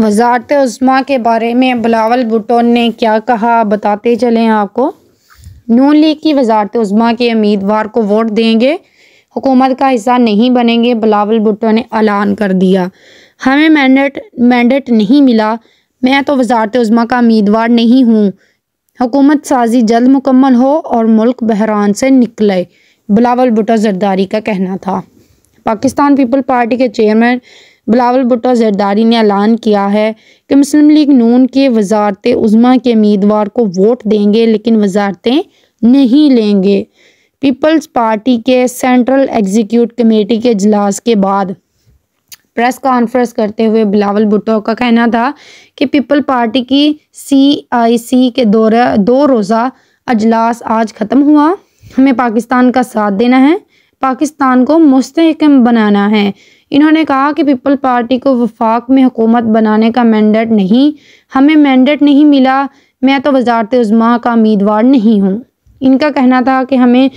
वजारत उस्मा के बारे में बिलावल भुटो ने क्या कहा बताते चलें आपको नून लीग की वजारत उस्मा के उम्मीदवार को वोट देंगे हुकूमत का हिस्सा नहीं बनेंगे बिलावल भुटो ने ऐलान कर दिया हमें मैंडेट मैंडेट नहीं मिला मैं तो वजारत उस्मा का उम्मीदवार नहीं हूँ हुकूमत साजी जल्द मुकम्मल हो और मुल्क बहरान से निकले बिलावल भुटो जरदारी का कहना था पाकिस्तान पीपल पार्टी के चेयरमैन बिलावल भुट्टो जरदारी ने ऐलान किया है कि मुस्लिम लीग नून के वजारत उज़मा के उम्मीदवार को वोट देंगे लेकिन वजारतें नहीं लेंगे पीपल्स पार्टी के सेंट्रल एग्जीक्यूट कमेटी के अजलास के बाद प्रेस कॉन्फ्रेंस करते हुए बिलावल भुट्टो का कहना था कि पीपल पार्टी की सी आई सी के दौरे दो रोज़ा अजलास आज ख़त्म हुआ हमें पाकिस्तान का साथ देना है पाकिस्तान को मुस्तकम बनाना है इन्होंने कहा कि पीपल पार्टी को वफाक में हुकूमत बनाने का मैंडेट नहीं हमें मैंडेट नहीं मिला मैं तो वजारत उज़मा का उम्मीदवार नहीं हूँ इनका कहना था कि हमें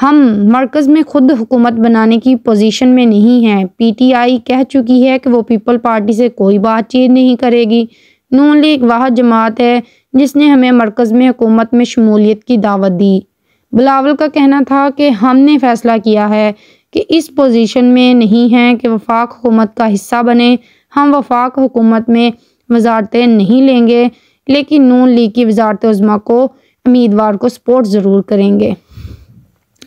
हम मरकज़ में खुद हुकूमत बनाने की पोजीशन में नहीं है पीटीआई कह चुकी है कि वो पीपल पार्टी से कोई बातचीत नहीं करेगी नून लीग वाह जमात है जिसने हमें मरकज़ में हुकूमत में शमूलियत की दावत दी बिलावल का कहना था कि हमने फ़ैसला किया है कि इस पोजीशन में नहीं हैं कि वफाक हुकूमत का हिस्सा बने हम वफाक हुकूमत में वजारतें नहीं लेंगे लेकिन नून लीग की वजारत उज़मा को उम्मीदवार को सपोर्ट ज़रूर करेंगे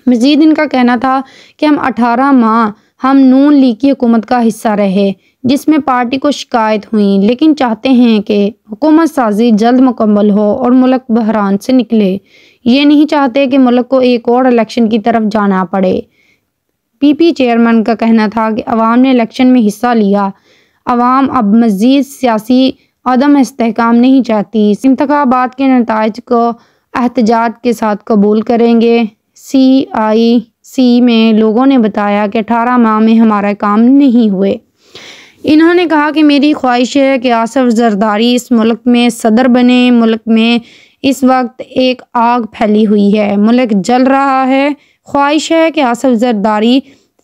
मज़ीद इनका कहना था कि हम अठारह माह हम नून लीग की हुकूमत का हिस्सा रहे जिसमें पार्टी को शिकायत हुई लेकिन चाहते हैं कि हुकूमत साजी जल्द मुकम्मल हो और मुल्क बहरान से निकले ये नहीं चाहते कि मुल्क को एक और इलेक्शन की तरफ जाना पड़े पीपी चेयरमैन का कहना था कि अवाम ने इलेक्शन में हिस्सा लिया अवाम अब मज़ीद सियासी अदम इसकाम नहीं चाहती इंतबात के नतज को एहतजाज के साथ कबूल करेंगे सी आई सी में लोगों ने बताया कि अठारह माह में हमारा काम नहीं हुए इन्होंने कहा कि मेरी ख्वाहिश है कि आसफ जरदारी इस मुल्क में सदर बने मुल्क में इस वक्त एक आग फैली हुई है मुल्क जल रहा है ख्वाहिश है कि आसफ जरदारी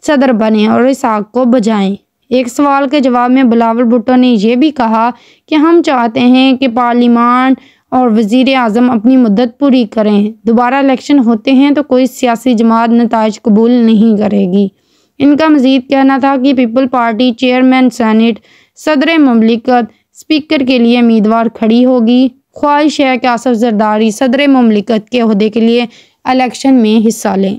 सदर बने और इस आग को बजाएं एक सवाल के जवाब में बिलावल भुट्टो ने यह भी कहा कि हम चाहते हैं कि पार्लिमान और वजीर अजम अपनी मदद पूरी करें दोबारा इलेक्शन होते हैं तो कोई सियासी जमात नतज कबूल नहीं करेगी इनका मजीद कहना था कि पीपल पार्टी चेयरमैन सैनट सदर ममलिकत स्पीकर के लिए उम्मीदवार खड़ी होगी ख्वाहिश है कि आसफ जरदारी सदर ममलिकत के अहदे के लिए इलेक्शन में हिस्सा लें